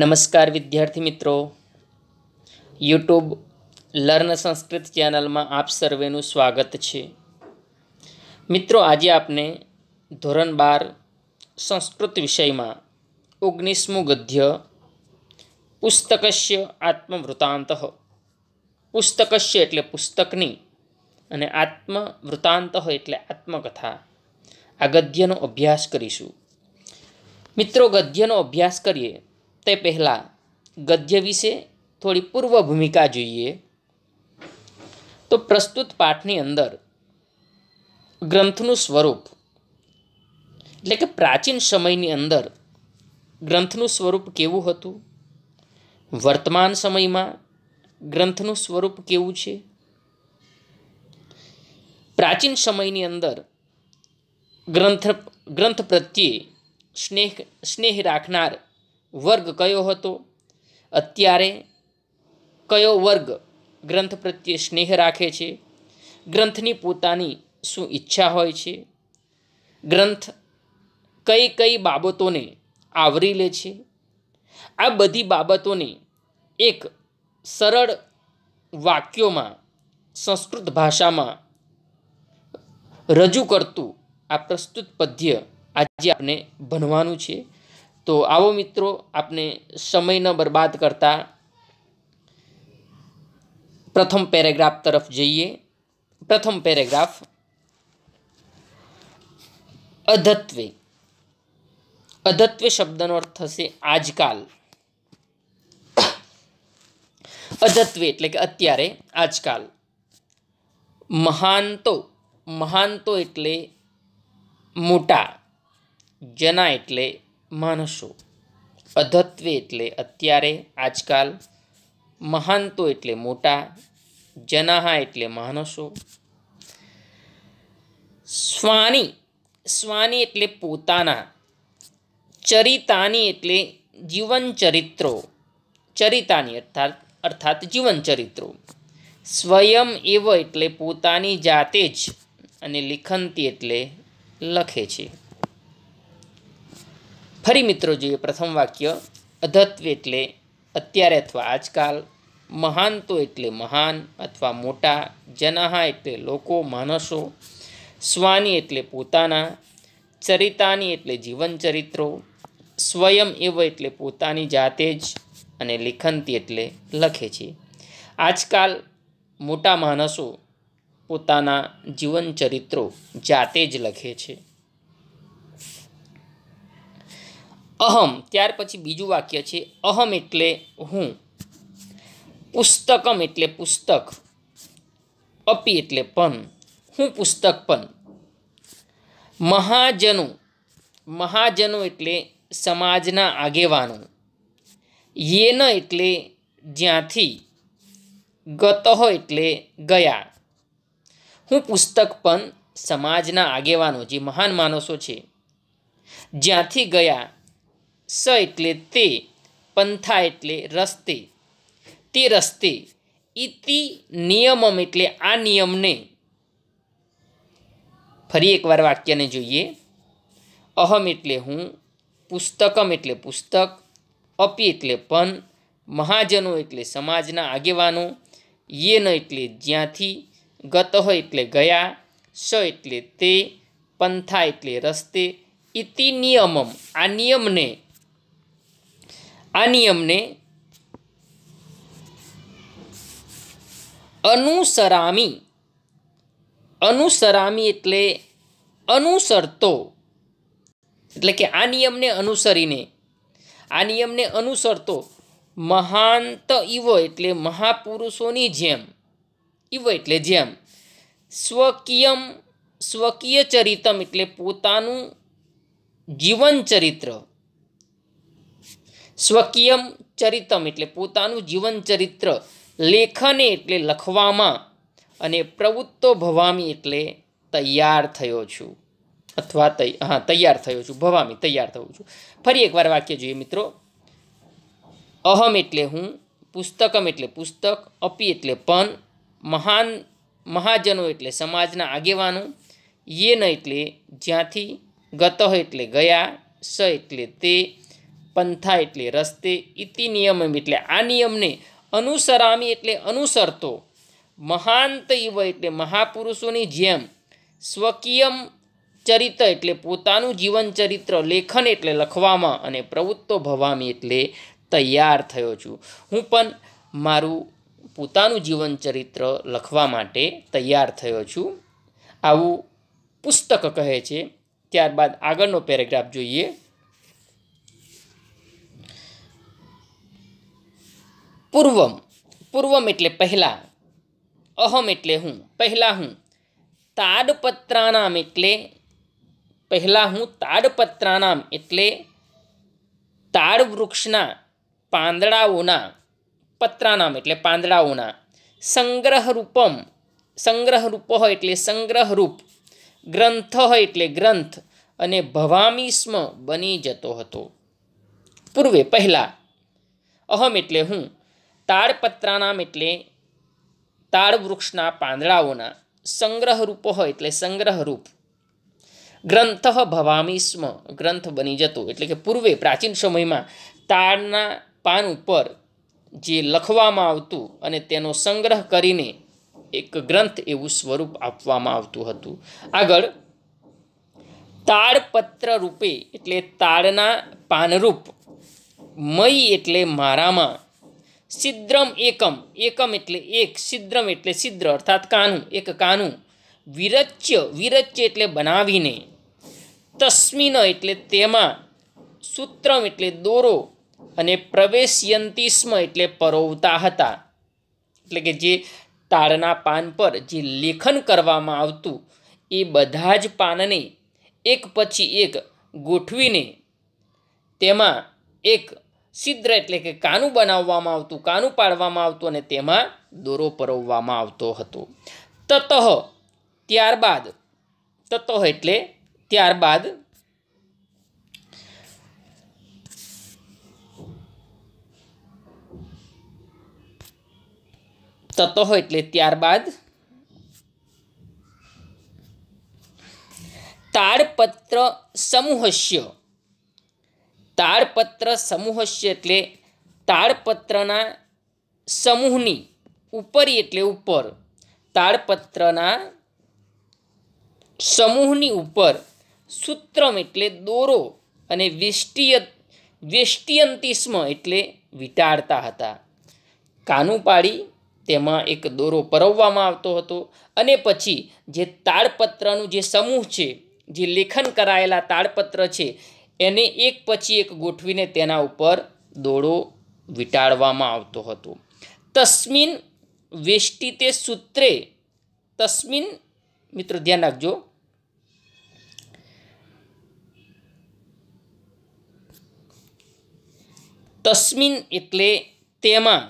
નમસ્કાર વિદ્યાર્થી મિત્રો યુટ્યુબ લર્ન સંસ્કૃત ચેનલમાં આપ સર્વેનું સ્વાગત છે મિત્રો આજે આપને ધોરણ બાર સંસ્કૃત વિષયમાં ઓગણીસમું ગદ્ય પુસ્તકશ્ય આત્મવૃતાંત પુસ્તકશ્ય એટલે પુસ્તકની અને આત્મવૃતાંત એટલે આત્મકથા આ ગદ્યનો અભ્યાસ કરીશું મિત્રો ગદ્યનો અભ્યાસ કરીએ તે પહેલાં ગદ્ય વિશે થોડી પૂર્વ ભૂમિકા જોઈએ તો પ્રસ્તુત પાઠની અંદર ગ્રંથનું સ્વરૂપ એટલે કે પ્રાચીન સમયની અંદર ગ્રંથનું સ્વરૂપ કેવું હતું વર્તમાન સમયમાં ગ્રંથનું સ્વરૂપ કેવું છે પ્રાચીન સમયની અંદર ગ્રંથ ગ્રંથ પ્રત્યે સ્નેહ સ્નેહ રાખનાર વર્ગ કયો હતો અત્યારે કયો વર્ગ ગ્રંથ પ્રત્યે સ્નેહ રાખે છે ગ્રંથની પોતાની શું ઈચ્છા હોય છે ગ્રંથ કઈ કઈ બાબતોને આવરી લે છે આ બધી બાબતોને એક સરળ વાક્યોમાં સંસ્કૃત ભાષામાં રજૂ કરતું આ પ્રસ્તુત પદ્ય આજે આપણે ભણવાનું છે તો આવો મિત્રો આપણે સમય ન બરબાદ કરતા પ્રથમ પેરેગ્રાફ તરફ જઈએ પ્રથમ પેરેગ્રાફ અધત્વે અધત્વે શબ્દનો અર્થ થશે આજકાલ અધત્વે એટલે કે અત્યારે આજકાલ મહાનતો મહાનતો એટલે મોટા જના એટલે માણસો અધત્વે એટલે અત્યારે આજકાલ મહાનતો એટલે મોટા જનાહા એટલે માણસો સ્વાની સ્વાની એટલે પોતાના ચરિતાની એટલે જીવન ચરિત્રો ચરિતાની અર્થાત અર્થાત જીવન ચરિત્રો સ્વયં એવ એટલે પોતાની જાતે જ અને લિખંતી એટલે લખે છે ફરી મિત્રો જોઈએ પ્રથમ વાક્ય અધત્વ એટલે અત્યારે અથવા આજકાલ મહાન તો એટલે મહાન અથવા મોટા જનાહા એટલે લોકો માણસો સ્વાની એટલે પોતાના ચરિતાની એટલે જીવનચરિત્રો સ્વયં એવ એટલે પોતાની જાતે જ અને લેખનતી એટલે લખે છે આજકાલ મોટા માણસો પોતાના જીવનચરિત્રો જાતે જ લખે છે અહમ ત્યાર પછી બીજું વાક્ય છે અહમ એટલે હું પુસ્તકમ એટલે પુસ્તક અપી એટલે પણ હું પુસ્તક પણ મહાજનો મહાજનો એટલે સમાજના આગેવાનો યેન એટલે જ્યાંથી ગતઃ એટલે ગયા હું પુસ્તક પણ સમાજના આગેવાનો જે મહાન માણસો છે જ્યાંથી ગયા સ એટલે તે પંથા એટલે રસ્તે તે રસ્તે ઇતિ નિયમમ એટલે આ નિયમને ફરી એકવાર વાક્યને જોઈએ અહમ એટલે હું પુસ્તકમ એટલે પુસ્તક અપી એટલે પન મહાજનો એટલે સમાજના આગેવાનો યેન એટલે જ્યાંથી ગતઃ એટલે ગયા સ એટલે તે પંથા એટલે રસ્તે ઇતિ નિયમમ આ નિયમને આ નિયમને અનુસરામી અનુસરામી એટલે અનુસરતો એટલે કે આ નિયમને અનુસરીને આ નિયમને અનુસરતો મહાંત ઇવ એટલે મહાપુરુષોની જેમ ઇવ એટલે જેમ સ્વકીયમ સ્વકીય ચરિતમ એટલે પોતાનું જીવન ચરિત્ર સ્વકીયમ ચરિતમ એટલે પોતાનું જીવન ચરિત્ર લેખને એટલે લખવામાં અને પ્રવૃત્તો ભવામી એટલે તૈયાર થયો છું અથવા હા તૈયાર થયો છું ભવામી તૈયાર થયો છું ફરી એકવાર વાક્ય જોઈએ મિત્રો અહમ એટલે હું પુસ્તકમ એટલે પુસ્તક અપી એટલે પન મહાન મહાજનો એટલે સમાજના આગેવાનો યેન એટલે જ્યાંથી ગતઃ એટલે ગયા સ એટલે તે પંથા એટલે રસ્તે ઇતિ નિયમ એટલે આ નિયમને અનુસરામી એટલે અનુસરતો મહાંત ઇવ એટલે મહાપુરુષોની જેમ સ્વકીયમ ચરિત્ર એટલે પોતાનું જીવન ચરિત્ર લેખન એટલે લખવામાં અને પ્રવૃત્તો ભવામી એટલે તૈયાર થયો છું હું પણ મારું પોતાનું જીવન ચરિત્ર લખવા માટે તૈયાર થયો છું આવું પુસ્તક કહે છે ત્યારબાદ આગળનો પેરેગ્રાફ જોઈએ પૂર્વમ પૂર્વમ એટલે પહેલાં અહમ એટલે હું પહેલાં હું તાડપત્રાનામ એટલે પહેલાં હું તાડપત્રાનામ એટલે તાડ વૃક્ષના પાંદડાઓના પત્રાનામ એટલે પાંદડાઓના સંગ્રહરૂપમ સંગ્રહરૂપ હોય એટલે સંગ્રહરૂપ ગ્રંથ એટલે ગ્રંથ અને ભવામીસ્મ બની જતો હતો પૂર્વે પહેલાં અહમ એટલે હું તાડપત્રાનામ એટલે તાડ વૃક્ષના પાંદડાઓના સંગ્રહરૂપ હોય એટલે સંગ્રહરૂપ ગ્રંથ ભવામી સ્મ ગ્રંથ બની જતો એટલે કે પૂર્વે પ્રાચીન સમયમાં તાળના પાન ઉપર જે લખવામાં આવતું અને તેનો સંગ્રહ કરીને એક ગ્રંથ એવું સ્વરૂપ આપવામાં આવતું હતું આગળ તાળપત્ર રૂપે એટલે તાળના પાનરૂપ મય એટલે મારામાં સિદ્રમ એકમ એકમ એટલે એક સિદ્રમ એટલે સિદ્ર અર્થાત કાનું એક કાનું વિરચ્ય વિરચ્ય એટલે બનાવીને તસ્મિન એટલે તેમાં સૂત્રમ એટલે દોરો અને પ્રવેશયંતિસ્મ એટલે પરોવતા હતા એટલે કે જે તાળના પાન પર જે લેખન કરવામાં આવતું એ બધા જ પાનને એક પછી એક ગોઠવીને તેમાં એક છિદ્ર એટલે કે કાનું બનાવવામાં આવતું કાનું પાડવામાં આવતું અને તેમાં દોરો પરોવવામાં આવતો હતો તતઃ ત્યારબાદ તતઃ એટલે ત્યારબાદ તતઃ એટલે ત્યારબાદ તાડપત્ર સમૂહસ્ય તાડપત્ર સમૂહસ્ય એટલે તાડપત્રના સમૂહની ઉપરી એટલે ઉપર તાડપત્રના સમૂહની ઉપર સૂત્રમ એટલે દોરો અને વિષ્ટિય વેષ્ટિયંતિસ્મ એટલે વિટાળતા હતા કાનું પાડી તેમાં એક દોરો પરવવામાં આવતો હતો અને પછી જે તાડપત્રનું જે સમૂહ છે જે લેખન કરાયેલા તાડપત્ર છે એને એક પછી એક ગોઠવીને તેના ઉપર દોડો વીંટાળવામાં આવતો હતો તસ્મિન વેષ્ટિતે સૂત્રે તસ્મિન મિત્ર ધ્યાન રાખજો તસ્મિન એટલે તેમાં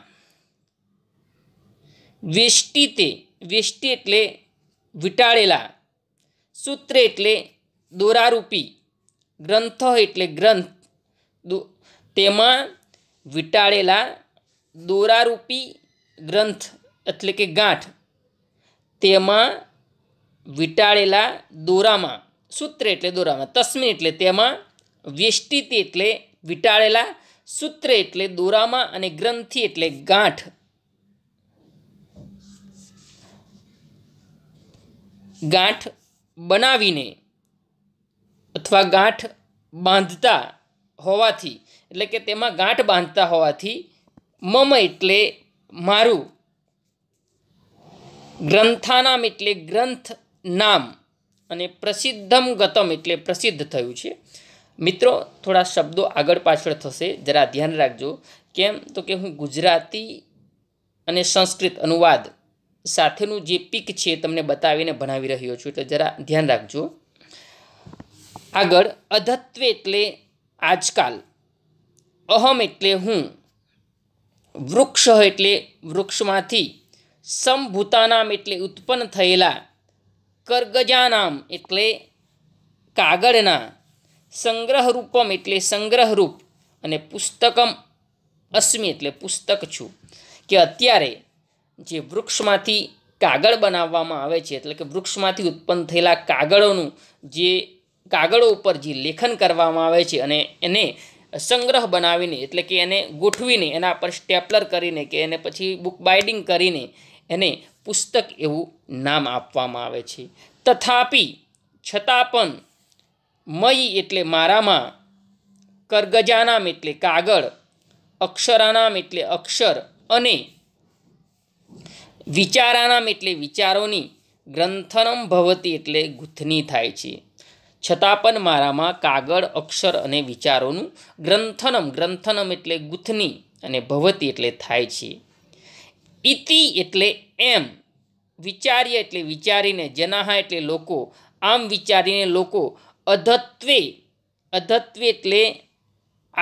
વેષ્ટિતે વેષ્ટિ એટલે વીંટાળેલા સૂત્રે એટલે દોરારૂપી ગ્રંથ એટલે ગ્રંથ તેમાં વીંટાળેલા દોરારૂપી ગ્રંથ એટલે કે ગાંઠ તેમાં વીંટાળેલા દોરામાં સૂત્ર એટલે દોરામાં તસ્મી એટલે તેમાં વ્યષ્ટિત એટલે વીંટાળેલા સૂત્ર એટલે દોરામાં અને ગ્રંથિ એટલે ગાંઠ ગાંઠ બનાવીને અથવા ગાંઠ બાંધતા હોવાથી એટલે કે તેમાં ગાંઠ બાંધતા હોવાથી મમ એટલે મારું ગ્રંથાનામ એટલે ગ્રંથ નામ અને પ્રસિદ્ધમ ગતમ એટલે પ્રસિદ્ધ થયું છે મિત્રો થોડા શબ્દો આગળ પાછળ થશે જરા ધ્યાન રાખજો કેમ તો કે હું ગુજરાતી અને સંસ્કૃત અનુવાદ સાથેનું જે પીક છે તમને બતાવીને ભણાવી રહ્યો છું એટલે જરા ધ્યાન રાખજો આગળ અધત્વ એટલે આજકાલ અહમ એટલે હું વૃક્ષ એટલે વૃક્ષમાંથી સમભૂતાનામ એટલે ઉત્પન્ન થયેલા કરગજાનામ એટલે કાગળના સંગ્રહરૂપમ એટલે સંગ્રહરૂપ અને પુસ્તકમ અસ્મિ એટલે પુસ્તક છું કે અત્યારે જે વૃક્ષમાંથી કાગળ બનાવવામાં આવે છે એટલે કે વૃક્ષમાંથી ઉત્પન્ન થયેલા કાગળોનું જે કાગળો ઉપર જે લેખન કરવામાં આવે છે અને એને સંગ્રહ બનાવીને એટલે કે એને ગોઠવીને એના પર સ્ટેપલર કરીને કે એને પછી બુક બાઇડિંગ કરીને એને પુસ્તક એવું નામ આપવામાં આવે છે તથાપી છતાં પણ મય એટલે મારામાં કરગજાનામ એટલે કાગળ અક્ષરાનામ એટલે અક્ષર અને વિચારાનામ એટલે વિચારોની ગ્રંથનમ ભવતી એટલે ગૂંથની થાય છે છતાં પણ મારામાં કાગળ અક્ષર અને વિચારોનું ગ્રંથનમ ગ્રંથનમ એટલે ગૂંથની અને ભવતી એટલે થાય છે ઇતિ એટલે એમ વિચાર્ય એટલે વિચારીને જનાહા એટલે લોકો આમ વિચારીને લોકો અધત્વે અધત્વે એટલે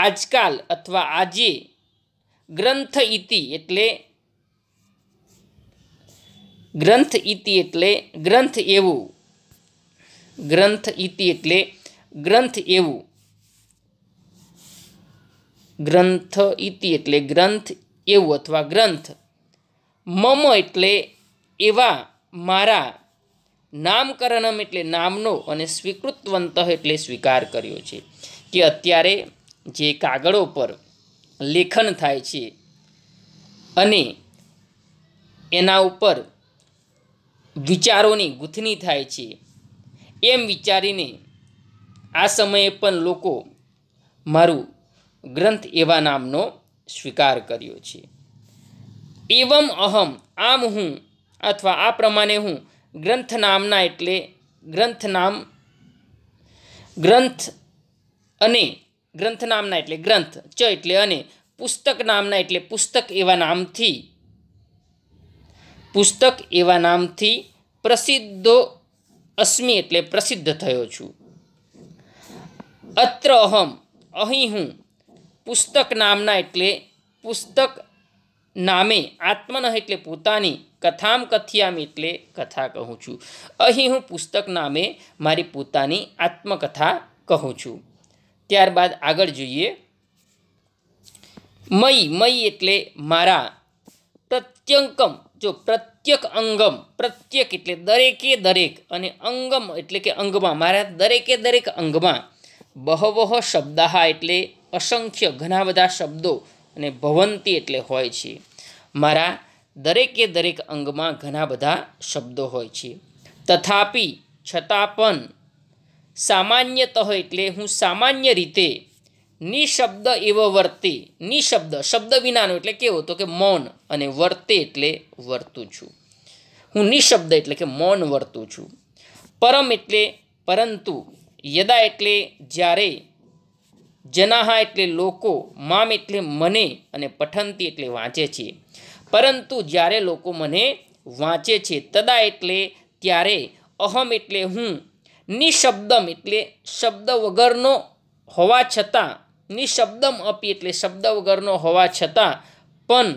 આજકાલ અથવા આજે ગ્રંથ ઇતિ એટલે ગ્રંથ ઇતિ એટલે ગ્રંથ એવું ગ્રંથ ઇતિ એટલે ગ્રંથ એવું ગ્રંથ ઇતિ એટલે ગ્રંથ એવું અથવા ગ્રંથ મમ એટલે એવા મારા નામકરણમ એટલે નામનો અને સ્વીકૃતવંત એટલે સ્વીકાર કર્યો છે કે અત્યારે જે કાગળો પર લેખન થાય છે અને એના ઉપર વિચારોની ગૂંથણી થાય છે એમ વિચારીને આ સમયે પણ લોકો મારું ગ્રંથ એવા નામનો સ્વીકાર કર્યો છે એવમ અહમ આમ હું અથવા આ પ્રમાણે હું ગ્રંથ નામના એટલે ગ્રંથ નામ ગ્રંથ અને ગ્રંથ નામના એટલે ગ્રંથ ચ એટલે અને પુસ્તક નામના એટલે પુસ્તક એવા નામથી પુસ્તક એવા નામથી પ્રસિદ્ધો અસ્મિ એટલે પ્રસિદ્ધ થયો છું અત્ર અહમ અહીં હું પુસ્તક નામના એટલે પુસ્તક નામે આત્મન એટલે પોતાની કથામ કથિયામી એટલે કથા કહું છું અહીં હું પુસ્તક નામે મારી પોતાની આત્મકથા કહું છું ત્યારબાદ આગળ જોઈએ મય મય એટલે મારા પ્રત્યંકમ જો પ્રત્ય પ્રત્યેક અંગમ પ્રત્યેક એટલે દરેકે દરેક અને અંગમ એટલે કે અંગમાં મારા દરેકે દરેક અંગમાં બહવહ શબ્દાહા એટલે અસંખ્ય ઘણા બધા શબ્દો અને ભવંતી એટલે હોય છે મારા દરેકે દરેક અંગમાં ઘણા બધા શબ્દો હોય છે તથાપી છતાં પણ સામાન્યતઃ એટલે હું સામાન્ય રીતે નિશબ્દ એવો વર્તે નિશબ્દ શબ્દ વિનાનો એટલે કેવો તો કે મૌન અને વર્તે એટલે વર્તું છું હું નિશબ્દ એટલે કે મૌન વર્તું છું પરમ એટલે પરંતુ યદા એટલે જ્યારે જનાહા એટલે લોકો મામ એટલે મને અને પઠંતી એટલે વાંચે છે પરંતુ જ્યારે લોકો મને વાંચે છે તદા એટલે ત્યારે અહમ એટલે હું નિશબ્દમ એટલે શબ્દ વગરનો હોવા છતાં નિશબ્દમ અપી એટલે શબ્દ વગરનો હોવા છતાં પણ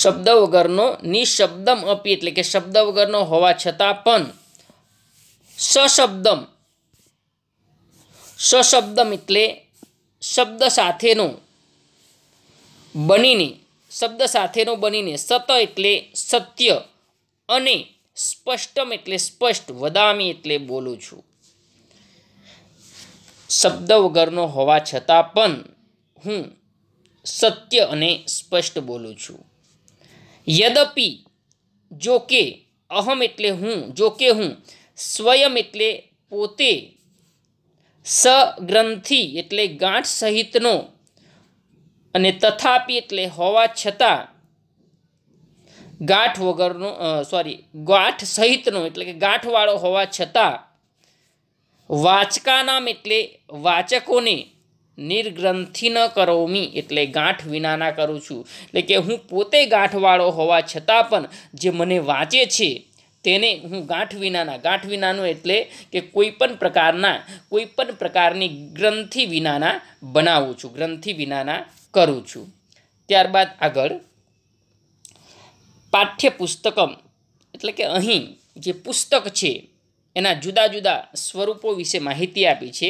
શબ્દ વગરનો નિશબ્દમ અપી એટલે કે શબ્દ વગરનો હોવા છતાં પણ સશબ્દમ સશબ્દમ એટલે શબ્દ સાથેનો બનીને શબ્દ સાથેનો બનીને સત એટલે સત્ય અને સ્પષ્ટમ એટલે સ્પષ્ટ વદામી એટલે બોલું છું શબ્દ વગરનો હોવા છતાં પણ હું સત્ય અને સ્પષ્ટ બોલું છું યદપી જો કે અહમ એટલે હું જો કે હું સ્વયં એટલે પોતે સગ્રંથિ એટલે ગાંઠ સહિતનો અને તથાપી એટલે હોવા છતાં ગાંઠ વગરનો સોરી ગાંઠ સહિતનો એટલે કે ગાંઠવાળો હોવા છતાં વાચકા એટલે વાચકોને નિર્ગ્રંથિ ન કરોમી એટલે ગાંઠ વિનાના કરું છું એટલે કે હું પોતે ગાંઠવાળો હોવા છતાં પણ જે મને વાંચે છે તેને હું ગાંઠ વિનાના ગાંઠ વિનાનું એટલે કે કોઈ પણ પ્રકારના કોઈ પણ પ્રકારની ગ્રંથિ વિનાના બનાવું છું ગ્રંથિ વિનાના કરું છું ત્યારબાદ આગળ પાઠ્યપુસ્તકમ એટલે કે અહીં જે પુસ્તક છે એના જુદા જુદા સ્વરૂપો વિશે માહિતી આપી છે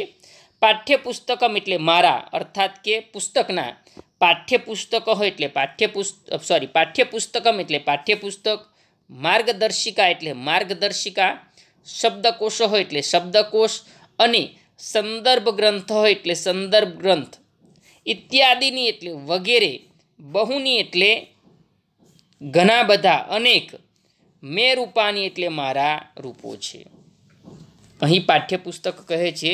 પાઠ્યપુસ્તકમ એટલે મારા અર્થાત કે પુસ્તકના પાઠ્યપુસ્તક હોય એટલે પાઠ્યપુસ્ત સોરી પાઠ્યપુસ્તકમ એટલે પાઠ્યપુસ્તક માર્ગદર્શિકા એટલે માર્ગદર્શિકા શબ્દકોશો હોય એટલે શબ્દકોષ અને સંદર્ભ ગ્રંથ હોય એટલે સંદર્ભ ગ્રંથ ઇત્યાદિની એટલે વગેરે બહુની એટલે ઘણા બધા અનેક મેં રૂપાની એટલે મારા રૂપો છે અહીં પાઠ્યપુસ્તક કહે છે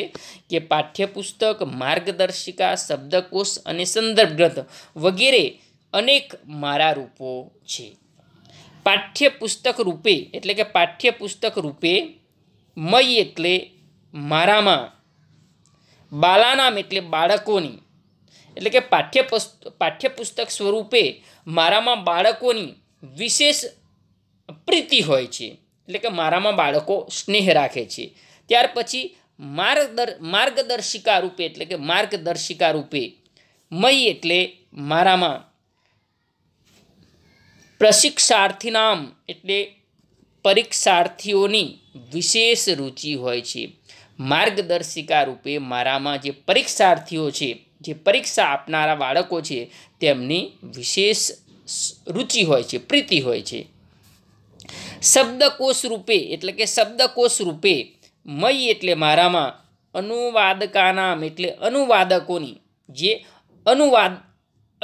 કે પાઠ્યપુસ્તક માર્ગદર્શિકા શબ્દકોષ અને સંદર્ભ ગ્રંથ વગેરે અનેક મારા રૂપો છે પાઠ્યપુસ્તક રૂપે એટલે કે પાઠ્યપુસ્તક રૂપે મય એટલે મારામાં બાલાનામ એટલે બાળકોની એટલે કે પાઠ્યપુસ્ત પાઠ્યપુસ્તક સ્વરૂપે મારામાં બાળકોની વિશેષ પ્રીતિ હોય છે એટલે કે મારામાં બાળકો સ્નેહ રાખે છે ત્યાર પછી માર્ગદર માર્ગદર્શિકા રૂપે એટલે કે માર્ગદર્શિકા રૂપે મય એટલે મારામાં પ્રશિક્ષાર્થીનામ એટલે પરીક્ષાર્થીઓની વિશેષ રુચિ હોય છે માર્ગદર્શિકા રૂપે મારામાં જે પરીક્ષાર્થીઓ છે જે પરીક્ષા આપનારા બાળકો છે તેમની વિશેષ રુચિ હોય છે પ્રીતિ હોય છે શબ્દકોશ રૂપે એટલે કે શબ્દકોશ રૂપે મય એટલે મારામાં અનુવાદકાનામ એટલે અનુવાદકોની જે અનુવાદ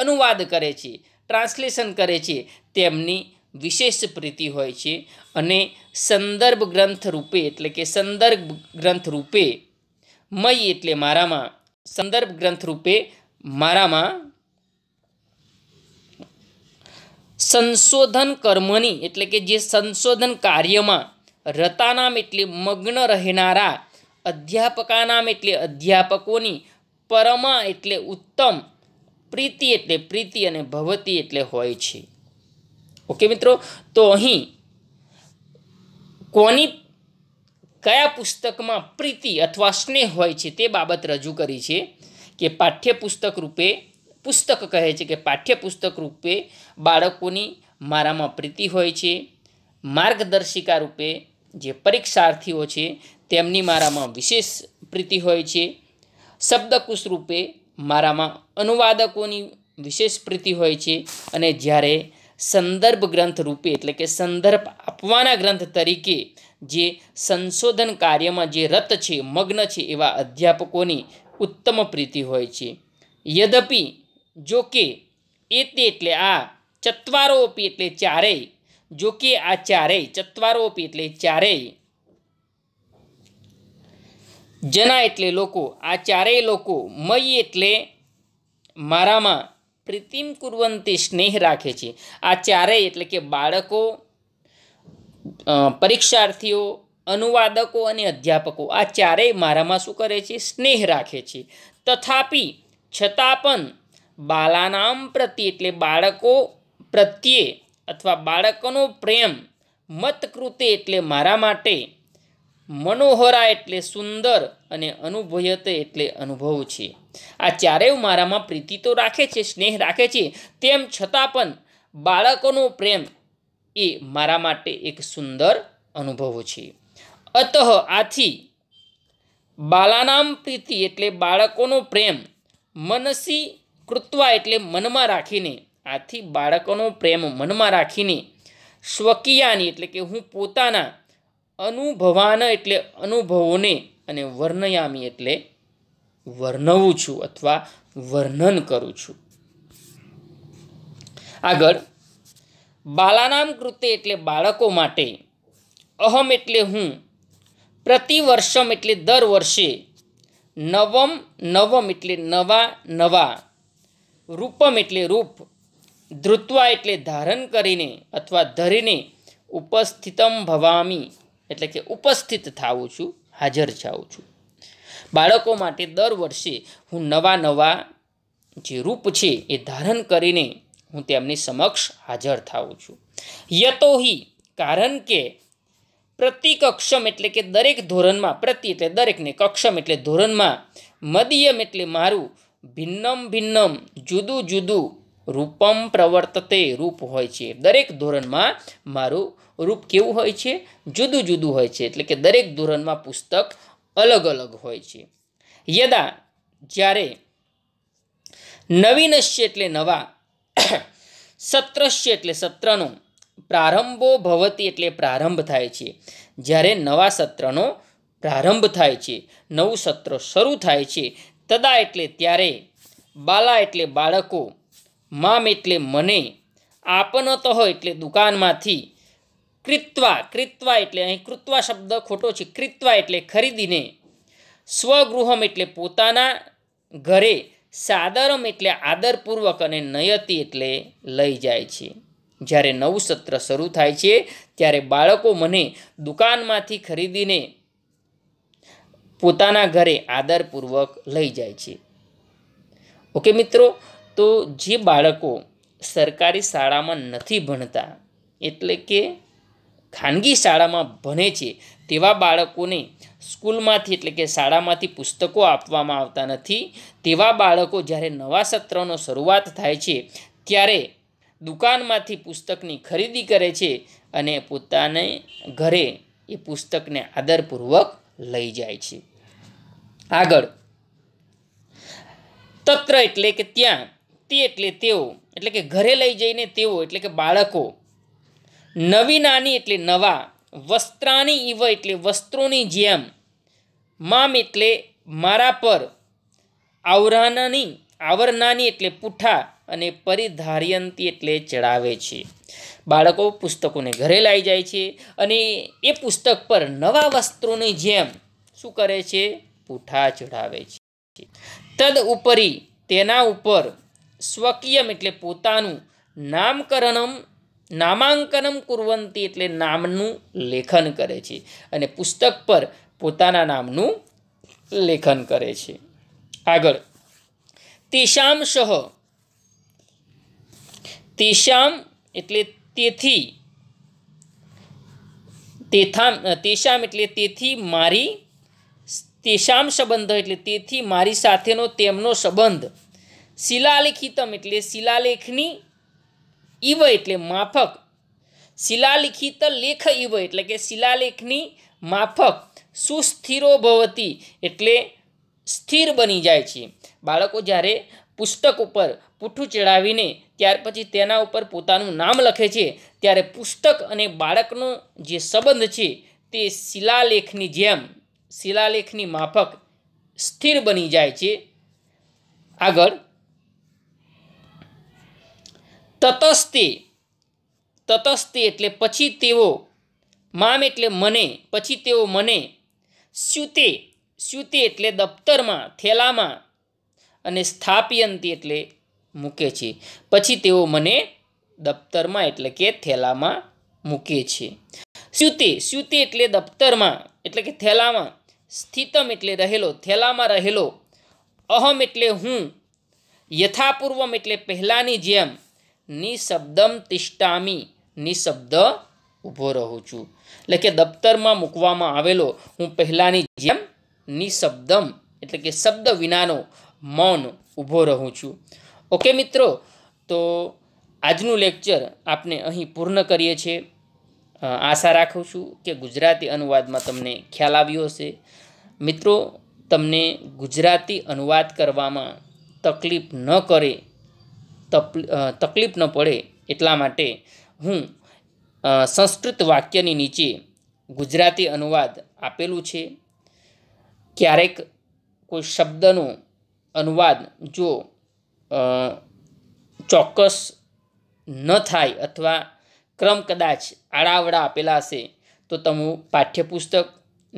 અનુવાદ કરે છે ટ્રાન્સલેશન કરે છે તેમની વિશેષ પ્રીતિ હોય છે અને સંદર્ભ ગ્રંથ રૂપે એટલે કે સંદર્ભ ગ્રંથ રૂપે મય એટલે મારામાં સંદર્ભ ગ્રંથ રૂપે મારામાં સંશોધન કર્મની એટલે કે જે સંશોધન કાર્યમાં રતાનામ એટલે મગ્ન રહેનારા અધ્યાપકાનામ એટલે અધ્યાપકોની પરમા એટલે ઉત્તમ પ્રીતિ એટલે પ્રીતિ અને ભવતી એટલે હોય છે ઓકે મિત્રો તો અહીં કોની કયા પુસ્તકમાં પ્રીતિ અથવા સ્નેહ હોય છે તે બાબત રજૂ કરી છે કે પાઠ્યપુસ્તક રૂપે પુસ્તક કહે છે કે પાઠ્યપુસ્તક રૂપે બાળકોની મારામાં પ્રીતિ હોય છે માર્ગદર્શિકા રૂપે જે પરીક્ષાર્થીઓ છે તેમની મારામાં વિશેષ પ્રીતિ હોય છે શબ્દકુશ રૂપે મારામાં અનુવાદકોની વિશેષ પ્રીતિ હોય છે અને જ્યારે સંદર્ભ ગ્રંથ રૂપે એટલે કે સંદર્ભ આપવાના ગ્રંથ તરીકે જે સંશોધન કાર્યમાં જે રત છે મગ્ન છે એવા અધ્યાપકોની ઉત્તમ પ્રીતિ હોય છે યદપી જોકે એ તે એટલે આ ચત્વારોપી એટલે ચારેય જો કે આ ચારેય ચત્વારોપી એટલે ચારેય જના એટલે લોકો આ ચારેય લોકો મય એટલે મારામાં પ્રીતિમ કુરવંતી સ્નેહ રાખે છે આ ચારેય એટલે કે બાળકો પરીક્ષાર્થીઓ અનુવાદકો અને અધ્યાપકો આ ચારેય મારામાં શું કરે છે સ્નેહ રાખે છે તથાપી છતાં પણ બાલાનામ પ્રત્યે એટલે બાળકો પ્રત્યે અથવા બાળકોનો પ્રેમ મતકૃતે એટલે મારા માટે મનોહરા એટલે સુંદર અને અનુભયતે એટલે અનુભવ છે આ ચારેય મારામાં પ્રીતિ તો રાખે છે સ્નેહ રાખે છે તેમ છતાં પણ બાળકોનો પ્રેમ એ મારા માટે એક સુંદર અનુભવ છે અતઃ આથી બાલાનામ પ્રીતિ એટલે બાળકોનો પ્રેમ મનસી કૃત્વા એટલે મનમાં રાખીને આથી બાળકોનો પ્રેમ મનમાં રાખીને સ્વકીયાની એટલે કે હું પોતાના અનુભવાના એટલે અનુભવોને અને વર્ણયામી એટલે વર્ણવું છું અથવા વર્ણન કરું છું આગળ બાલાનામ કૃતે એટલે બાળકો માટે અહમ એટલે હું પ્રતિવર્ષમ એટલે દર વર્ષે નવમ નવમ એટલે નવા નવા રૂપમ એટલે રૂપ ધૃત્વા એટલે ધારણ કરીને અથવા ધરીને ઉપસ્થિતમ ભવામી એટલે કે ઉપસ્થિત થાઉં છું હાજર જાઉં છું બાળકો માટે દર વર્ષે હું નવા નવા જે રૂપ છે એ ધારણ કરીને હું તેમની સમક્ષ હાજર થાઉં છું યતોહી કારણ કે પ્રતિ કક્ષમ એટલે કે દરેક ધોરણમાં પ્રતિ એટલે દરેકને કક્ષમ એટલે ધોરણમાં મદિયમ એટલે મારું ભિન્નમ ભિન્નમ જુદું જુદું રૂપમ પ્રવર્તતે રૂપ હોય છે દરેક ધોરણમાં મારું રૂપ કેવું હોય છે જુદું જુદું હોય છે એટલે કે દરેક ધોરણમાં પુસ્તક અલગ અલગ હોય છે યદા જ્યારે નવીનશ્ય એટલે નવા સત્રશ્ય એટલે સત્રનો પ્રારંભો ભવતી એટલે પ્રારંભ થાય છે જ્યારે નવા સત્રનો પ્રારંભ થાય છે નવું સત્ર શરૂ થાય છે તદા એટલે ત્યારે બાલા એટલે બાળકો મામ એટલે મને આપનતો હોય એટલે દુકાનમાંથી કૃત્વા કૃત્વા એટલે અહીં કૃત્વા શબ્દ ખોટો છે કૃત્વા એટલે ખરીદીને સ્વગૃહમ એટલે પોતાના ઘરે સાદરમ એટલે આદરપૂર્વક અને નયતિ એટલે લઈ જાય છે જ્યારે નવું સત્ર શરૂ થાય છે ત્યારે બાળકો મને દુકાનમાંથી ખરીદીને પોતાના ઘરે આદરપૂર્વક લઈ જાય છે ઓકે મિત્રો તો જે બાળકો સરકારી શાળામાં નથી ભણતા એટલે કે ખાનગી શાળામાં ભણે છે તેવા બાળકોને સ્કૂલમાંથી એટલે કે શાળામાંથી પુસ્તકો આપવામાં આવતા નથી તેવા બાળકો જ્યારે નવા સત્રનો શરૂઆત થાય છે ત્યારે દુકાનમાંથી પુસ્તકની ખરીદી કરે છે અને પોતાને ઘરે એ પુસ્તકને આદરપૂર્વક લઈ જાય છે આગળ તત્ર એટલે કે ત્યાં તે એટલે તેઓ એટલે કે ઘરે લઈ જઈને તેઓ એટલે કે બાળકો નવી નાની એટલે નવા વસ્ત્રાની ઈવ એટલે વસ્ત્રોની જેમ મામ એટલે મારા પર આવરાનાની આવરનાની એટલે પૂઠા અને પરિધાર્યંતી એટલે ચડાવે છે બાળકો પુસ્તકોને ઘરે લાવી જાય છે અને એ પુસ્તક પર નવા વસ્ત્રોની જેમ શું કરે છે પૂઠા ચઢાવે છે તદ ઉપરી તેના ઉપર સ્વકીયમ એટલે પોતાનું નામકરણમ નામાંકનમ કુરવંતી એટલે નામનું લેખન કરે છે અને પુસ્તક પર પોતાના નામનું લેખન કરે છે આગળ તેશામ સહ તેશામ એટલે તેથી તેથામ તેશામ એટલે તેથી મારી તેશામ સંબંધ એટલે તેથી મારી સાથેનો તેમનો સંબંધ શિલાલેખિતમ એટલે શિલાલેખની ઈવ એટલે માફક શિલાલિખિત લેખ ઈવ એટલે કે શિલાલેખની માફક સુસ્થિરો ભવતી એટલે સ્થિર બની જાય છે બાળકો જ્યારે પુસ્તક ઉપર પૂઠું ચડાવીને ત્યાર પછી તેના ઉપર પોતાનું નામ લખે છે ત્યારે પુસ્તક અને બાળકનો જે સંબંધ છે તે શિલાલેખની જેમ શિલાલેખની માફક સ્થિર બની જાય છે આગળ તતસ્તે તતસ્તે એટલે પછી તેઓ મામ એટલે મને પછી તેઓ મને સ્યુતે સ્યુતે એટલે દફતરમાં થેલામાં અને સ્થાપ્યંતિ એટલે મૂકે છે પછી તેઓ મને દફતરમાં એટલે કે થેલામાં મૂકે છે સ્યુતે સ્યુતે એટલે દફતરમાં એટલે કે થેલામાં સ્થિતમ એટલે રહેલો થેલામાં રહેલો અહમ એટલે હું યથાપૂર્વમ એટલે પહેલાંની જેમ નિશબ્દમ તિષ્ટામી નિશબ્દ ઊભો રહું છું એટલે કે દફતરમાં મૂકવામાં આવેલો હું પહેલાંની જેમ નિશબ્દમ એટલે કે શબ્દ વિનાનો મૌન ઊભો રહું છું ઓકે મિત્રો તો આજનું લેક્ચર આપણે અહીં પૂર્ણ કરીએ છીએ આશા રાખું છું કે ગુજરાતી અનુવાદમાં તમને ખ્યાલ આવ્યો હશે મિત્રો તમને ગુજરાતી અનુવાદ કરવામાં તકલીફ ન કરે તકલીફ ન પડે એટલા માટે હું સંસ્કૃત વાક્યની નીચે ગુજરાતી અનુવાદ આપેલું છે ક્યારેક કોઈ શબ્દનો અનુવાદ જો ચોક્કસ ન થાય અથવા ક્રમ કદાચ આડાવડા આપેલા હશે તો તમે પાઠ્યપુસ્તક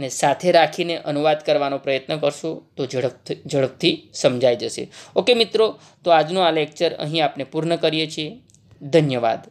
ને સાથે રાખીને અનુવાદ કરવાનો પ્રયત્ન કરશો તો ઝડપથી ઝડપથી સમજાઈ જશે ઓકે મિત્રો તો આજનો આ લેક્ચર અહીં આપણે પૂર્ણ કરીએ છીએ ધન્યવાદ